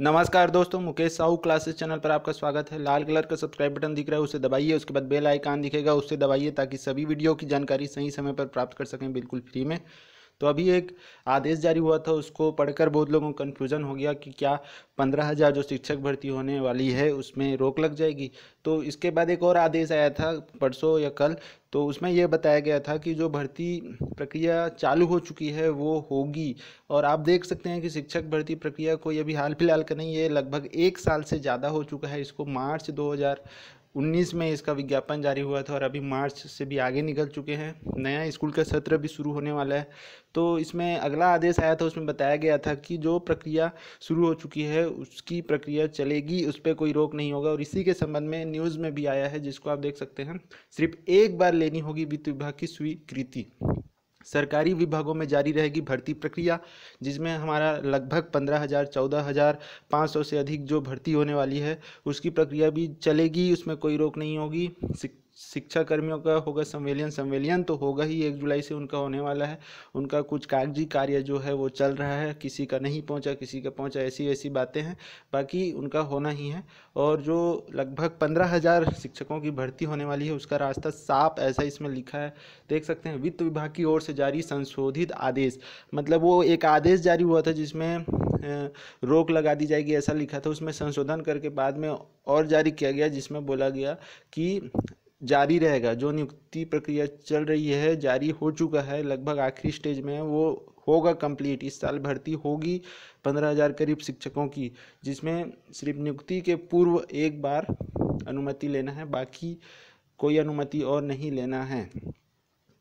नमस्कार दोस्तों Mukesh Sahu classes channel पर आपका स्वागत है लाल कलर का सब्सक्राइब बटन दिख रहा है उसे दबाइए उसके बाद बेल आइकान दिखेगा उससे दबाइए ताकि सभी वीडियो की जानकारी सही समय पर प्राप्त कर सकें बिल्कुल फ्री में तो अभी एक आदेश जारी हुआ था उसको पढ़कर बहुत लोगों को कन्फ्यूज़न हो गया कि क्या पंद्रह हज़ार जो शिक्षक भर्ती होने वाली है उसमें रोक लग जाएगी तो इसके बाद एक और आदेश आया था परसों या कल तो उसमें यह बताया गया था कि जो भर्ती प्रक्रिया चालू हो चुकी है वो होगी और आप देख सकते हैं कि शिक्षक भर्ती प्रक्रिया कोई अभी हाल फिलहाल का नहीं है लगभग एक साल से ज़्यादा हो चुका है इसको मार्च दो 2019 में इसका विज्ञापन जारी हुआ था और अभी मार्च से भी आगे निकल चुके हैं नया स्कूल का सत्र भी शुरू होने वाला है तो इसमें अगला आदेश आया था उसमें बताया गया था कि जो प्रक्रिया शुरू हो चुकी है उसकी प्रक्रिया चलेगी उस पर कोई रोक नहीं होगा और इसी के संबंध में न्यूज़ में भी आया है जिसको आप देख सकते हैं सिर्फ एक बार लेनी होगी वित्त विभाग की स्वीकृति सरकारी विभागों में जारी रहेगी भर्ती प्रक्रिया जिसमें हमारा लगभग पंद्रह हज़ार चौदह हज़ार पाँच सौ से अधिक जो भर्ती होने वाली है उसकी प्रक्रिया भी चलेगी उसमें कोई रोक नहीं होगी शिक्षा कर्मियों का होगा संवेलियन संवेलियन तो होगा ही एक जुलाई से उनका होने वाला है उनका कुछ कागजी कार्य जो है वो चल रहा है किसी का नहीं पहुंचा किसी का पहुंचा ऐसी ऐसी बातें हैं बाकी उनका होना ही है और जो लगभग पंद्रह हज़ार शिक्षकों की भर्ती होने वाली है उसका रास्ता साफ ऐसा इसमें लिखा है देख सकते हैं वित्त विभाग की ओर से जारी संशोधित आदेश मतलब वो एक आदेश जारी हुआ था जिसमें रोक लगा दी जाएगी ऐसा लिखा था उसमें संशोधन करके बाद में और जारी किया गया जिसमें बोला गया कि जारी रहेगा जो नियुक्ति प्रक्रिया चल रही है जारी हो चुका है लगभग आखिरी स्टेज में वो होगा कंप्लीट इस साल भर्ती होगी पंद्रह हज़ार करीब शिक्षकों की जिसमें सिर्फ नियुक्ति के पूर्व एक बार अनुमति लेना है बाकी कोई अनुमति और नहीं लेना है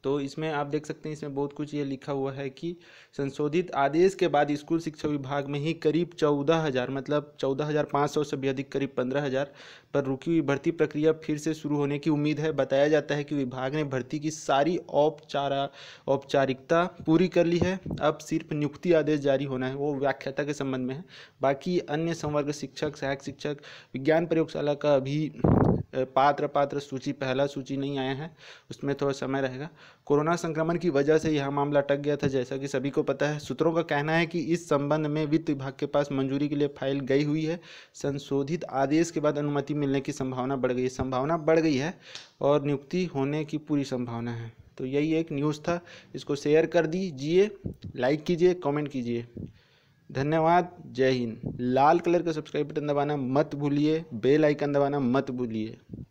तो इसमें आप देख सकते हैं इसमें बहुत कुछ ये लिखा हुआ है कि संशोधित आदेश के बाद स्कूल शिक्षा विभाग में ही करीब चौदह हज़ार मतलब चौदह हज़ार पाँच सौ से भी अधिक करीब पंद्रह हज़ार पर रुकी हुई भर्ती प्रक्रिया फिर से शुरू होने की उम्मीद है बताया जाता है कि विभाग ने भर्ती की सारी औपचारा औपचारिकता पूरी कर ली है अब सिर्फ नियुक्ति आदेश जारी होना है वो व्याख्याता के संबंध में है बाकी अन्य संवर्ग शिक्षक सहायक शिक्षक विज्ञान प्रयोगशाला का अभी पात्र पात्र सूची पहला सूची नहीं आया है उसमें थोड़ा समय रहेगा कोरोना संक्रमण की वजह से यह मामला अटक गया था जैसा कि सभी को पता है सूत्रों का कहना है कि इस संबंध में वित्त विभाग के पास मंजूरी के लिए फाइल गई हुई है संशोधित आदेश के बाद अनुमति मिलने की संभावना बढ़ गई संभावना बढ़ गई है और नियुक्ति होने की पूरी संभावना है तो यही एक न्यूज़ था इसको शेयर कर दीजिए लाइक कीजिए कमेंट कीजिए धन्यवाद जय हिंद लाल कलर का सब्सक्राइब बटन दबाना मत भूलिए बेल आइकन दबाना मत भूलिए